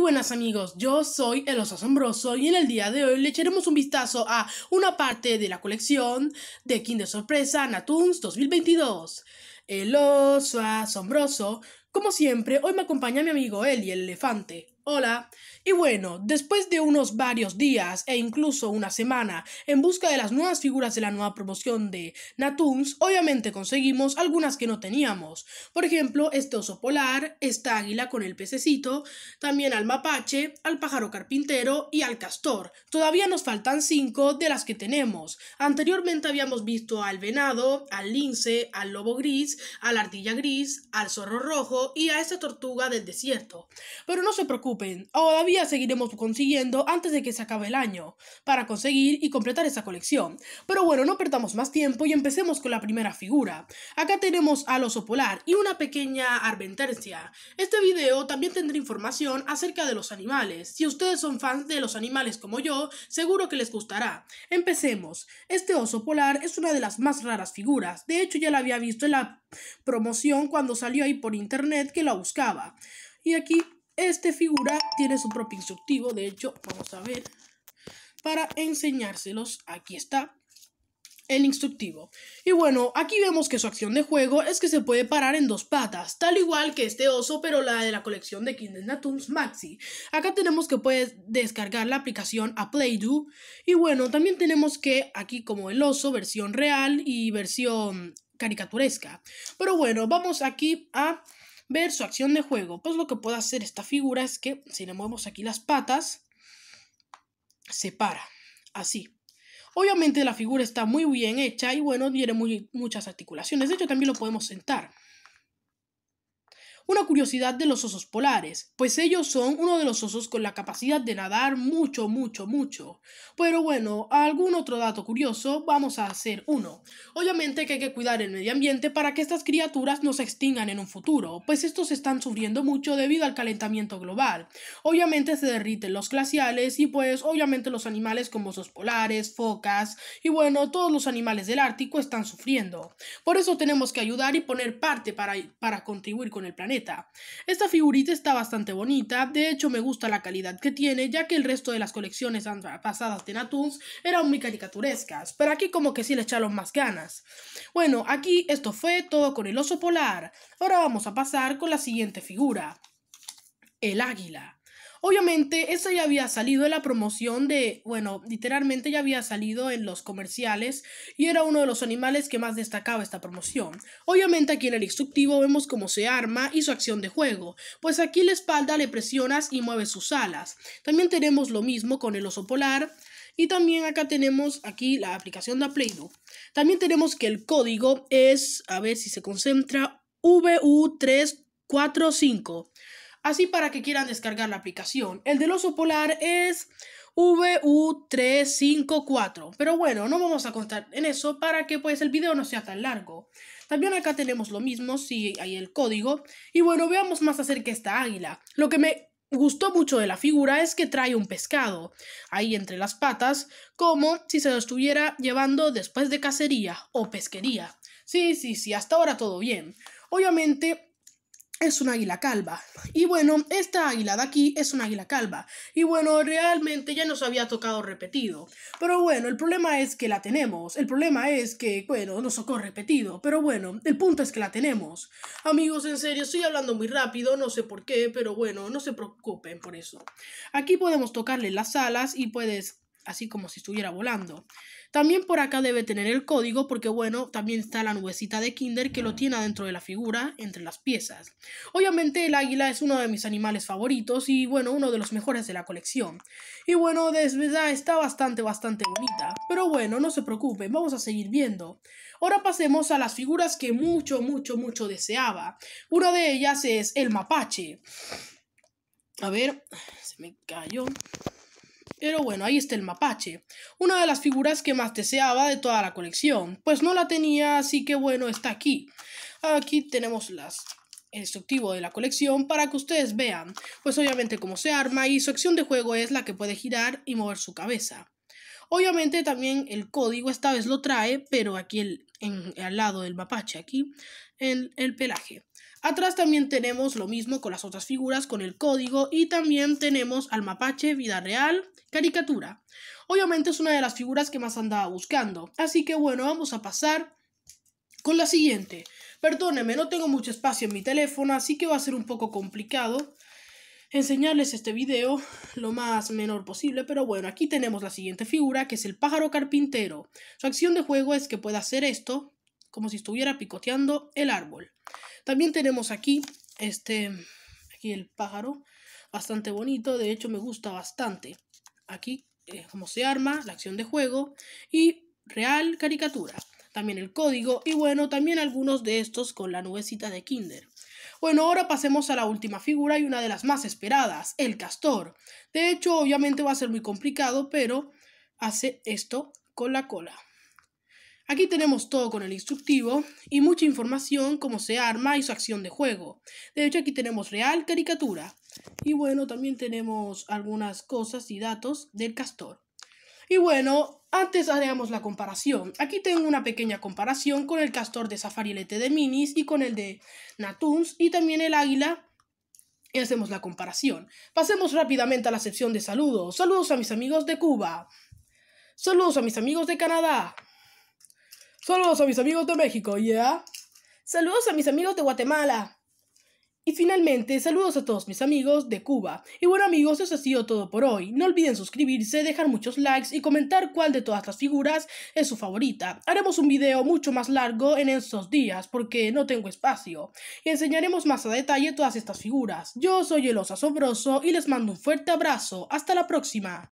buenas amigos, yo soy El Oso Asombroso y en el día de hoy le echaremos un vistazo a una parte de la colección de Kinder Sorpresa Natoons 2022. El Oso Asombroso, como siempre, hoy me acompaña mi amigo y el Elefante. Hola. Y bueno, después de unos varios días e incluso una semana en busca de las nuevas figuras de la nueva promoción de Natums, obviamente conseguimos algunas que no teníamos. Por ejemplo, este oso polar, esta águila con el pececito, también al mapache, al pájaro carpintero y al castor. Todavía nos faltan cinco de las que tenemos. Anteriormente habíamos visto al venado, al lince, al lobo gris, a la ardilla gris, al zorro rojo y a esta tortuga del desierto. Pero no se preocupen todavía seguiremos consiguiendo antes de que se acabe el año, para conseguir y completar esa colección. Pero bueno, no perdamos más tiempo y empecemos con la primera figura. Acá tenemos al oso polar y una pequeña arbentercia. Este video también tendrá información acerca de los animales. Si ustedes son fans de los animales como yo, seguro que les gustará. Empecemos. Este oso polar es una de las más raras figuras. De hecho, ya la había visto en la promoción cuando salió ahí por internet que la buscaba. Y aquí este figura tiene su propio instructivo, de hecho, vamos a ver, para enseñárselos, aquí está el instructivo. Y bueno, aquí vemos que su acción de juego es que se puede parar en dos patas, tal igual que este oso, pero la de la colección de Kindle Natoons Maxi. Acá tenemos que puedes descargar la aplicación a Play-Do. Y bueno, también tenemos que aquí como el oso, versión real y versión caricaturesca. Pero bueno, vamos aquí a ver su acción de juego. Pues lo que puede hacer esta figura es que si le movemos aquí las patas, se para, así. Obviamente la figura está muy bien hecha y bueno, tiene muchas articulaciones. De hecho, también lo podemos sentar una curiosidad de los osos polares, pues ellos son uno de los osos con la capacidad de nadar mucho, mucho, mucho. Pero bueno, algún otro dato curioso vamos a hacer uno. Obviamente que hay que cuidar el medio ambiente para que estas criaturas no se extingan en un futuro, pues estos están sufriendo mucho debido al calentamiento global. Obviamente se derriten los glaciales y pues obviamente los animales como osos polares, focas y bueno, todos los animales del Ártico están sufriendo. Por eso tenemos que ayudar y poner parte para, para contribuir con el planeta. Esta figurita está bastante bonita, de hecho me gusta la calidad que tiene, ya que el resto de las colecciones pasadas de Natoons eran muy caricaturescas, pero aquí como que sí le echaron más ganas. Bueno, aquí esto fue todo con el oso polar. Ahora vamos a pasar con la siguiente figura, el águila. Obviamente, esta ya había salido en la promoción de, bueno, literalmente ya había salido en los comerciales y era uno de los animales que más destacaba esta promoción. Obviamente aquí en el instructivo vemos cómo se arma y su acción de juego, pues aquí la espalda le presionas y mueves sus alas. También tenemos lo mismo con el oso polar, y también acá tenemos aquí la aplicación de Playdo. También tenemos que el código es, a ver si se concentra, VU345. Así para que quieran descargar la aplicación. El del oso polar es VU354. Pero bueno, no vamos a contar en eso para que pues el video no sea tan largo. También acá tenemos lo mismo, si hay el código. Y bueno, veamos más acerca esta águila. Lo que me gustó mucho de la figura es que trae un pescado ahí entre las patas, como si se lo estuviera llevando después de cacería o pesquería. Sí, sí, sí, hasta ahora todo bien. Obviamente es un águila calva. Y bueno, esta águila de aquí es un águila calva. Y bueno, realmente ya nos había tocado repetido. Pero bueno, el problema es que la tenemos. El problema es que, bueno, nos tocó repetido. Pero bueno, el punto es que la tenemos. Amigos, en serio, estoy hablando muy rápido, no sé por qué, pero bueno, no se preocupen por eso. Aquí podemos tocarle las alas y puedes, así como si estuviera volando. También por acá debe tener el código porque bueno, también está la nubecita de Kinder que lo tiene adentro de la figura, entre las piezas. Obviamente el águila es uno de mis animales favoritos y bueno, uno de los mejores de la colección. Y bueno, de verdad está bastante, bastante bonita. Pero bueno, no se preocupen, vamos a seguir viendo. Ahora pasemos a las figuras que mucho, mucho, mucho deseaba. Una de ellas es el mapache. A ver, se me cayó. Pero bueno, ahí está el mapache, una de las figuras que más deseaba de toda la colección, pues no la tenía, así que bueno, está aquí. Aquí tenemos las el instructivo de la colección para que ustedes vean, pues obviamente cómo se arma y su acción de juego es la que puede girar y mover su cabeza. Obviamente también el código esta vez lo trae, pero aquí el, al lado del mapache aquí, en el pelaje. Atrás también tenemos lo mismo con las otras figuras, con el código y también tenemos al mapache, vida real, caricatura. Obviamente es una de las figuras que más andaba buscando, así que bueno, vamos a pasar con la siguiente. Perdóneme, no tengo mucho espacio en mi teléfono, así que va a ser un poco complicado enseñarles este video lo más menor posible, pero bueno, aquí tenemos la siguiente figura, que es el pájaro carpintero. Su acción de juego es que pueda hacer esto, como si estuviera picoteando el árbol. También tenemos aquí, este, aquí el pájaro, bastante bonito, de hecho me gusta bastante. Aquí, eh, cómo se arma, la acción de juego y real caricatura. También el código y bueno, también algunos de estos con la nubecita de Kinder. Bueno, ahora pasemos a la última figura y una de las más esperadas, el castor. De hecho, obviamente va a ser muy complicado, pero hace esto con la cola. Aquí tenemos todo con el instructivo y mucha información, cómo se arma y su acción de juego. De hecho, aquí tenemos real caricatura. Y bueno, también tenemos algunas cosas y datos del castor. Y bueno, antes haremos la comparación. Aquí tengo una pequeña comparación con el castor de Safarilete de Minis y con el de Natuns y también el águila y hacemos la comparación. Pasemos rápidamente a la sección de saludos. Saludos a mis amigos de Cuba. Saludos a mis amigos de Canadá. Saludos a mis amigos de México, ¿ya? Saludos a mis amigos de Guatemala. Y finalmente, saludos a todos mis amigos de Cuba. Y bueno amigos, eso ha sido todo por hoy. No olviden suscribirse, dejar muchos likes y comentar cuál de todas las figuras es su favorita. Haremos un video mucho más largo en estos días porque no tengo espacio. Y enseñaremos más a detalle todas estas figuras. Yo soy el Asombroso y les mando un fuerte abrazo. Hasta la próxima.